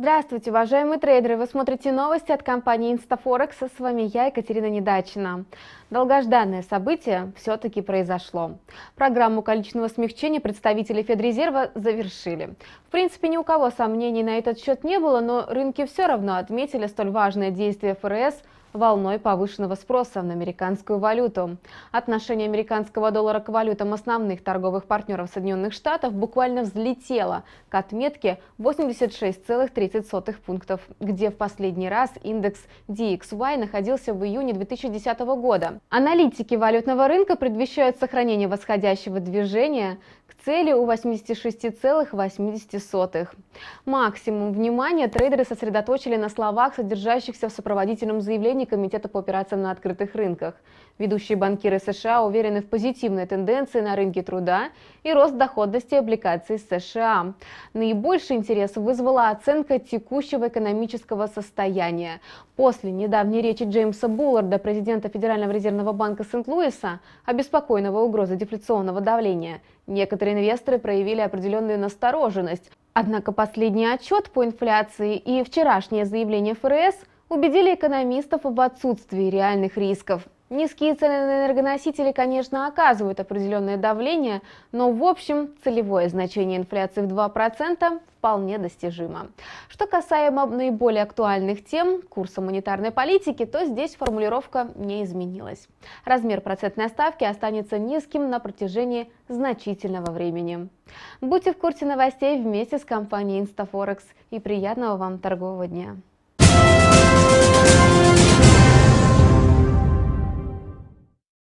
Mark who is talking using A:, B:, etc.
A: Здравствуйте, уважаемые трейдеры! Вы смотрите новости от компании Instaforex. С вами я, Екатерина Недачина. Долгожданное событие все-таки произошло. Программу количественного смягчения представители Федрезерва завершили. В принципе, ни у кого сомнений на этот счет не было, но рынки все равно отметили столь важное действие ФРС – волной повышенного спроса на американскую валюту. Отношение американского доллара к валютам основных торговых партнеров Соединенных Штатов буквально взлетело к отметке 86,30 пунктов, где в последний раз индекс DXY находился в июне 2010 года. Аналитики валютного рынка предвещают сохранение восходящего движения к цели у 86,80. Максимум внимания трейдеры сосредоточили на словах, содержащихся в сопроводительном заявлении заседании Комитета по операциям на открытых рынках. Ведущие банкиры США уверены в позитивной тенденции на рынке труда и рост доходности облигаций США. Наибольший интерес вызвала оценка текущего экономического состояния. После недавней речи Джеймса Булларда, президента Федерального резервного банка Сент-Луиса, обеспокоенного угрозой дефляционного давления, некоторые инвесторы проявили определенную настороженность. Однако последний отчет по инфляции и вчерашнее заявление ФРС убедили экономистов об отсутствии реальных рисков. Низкие цены на энергоносители, конечно, оказывают определенное давление, но в общем целевое значение инфляции в 2% вполне достижимо. Что касаемо наиболее актуальных тем курса монетарной политики, то здесь формулировка не изменилась. Размер процентной ставки останется низким на протяжении значительного времени. Будьте в курсе новостей вместе с компанией InstaForex и приятного вам торгового дня!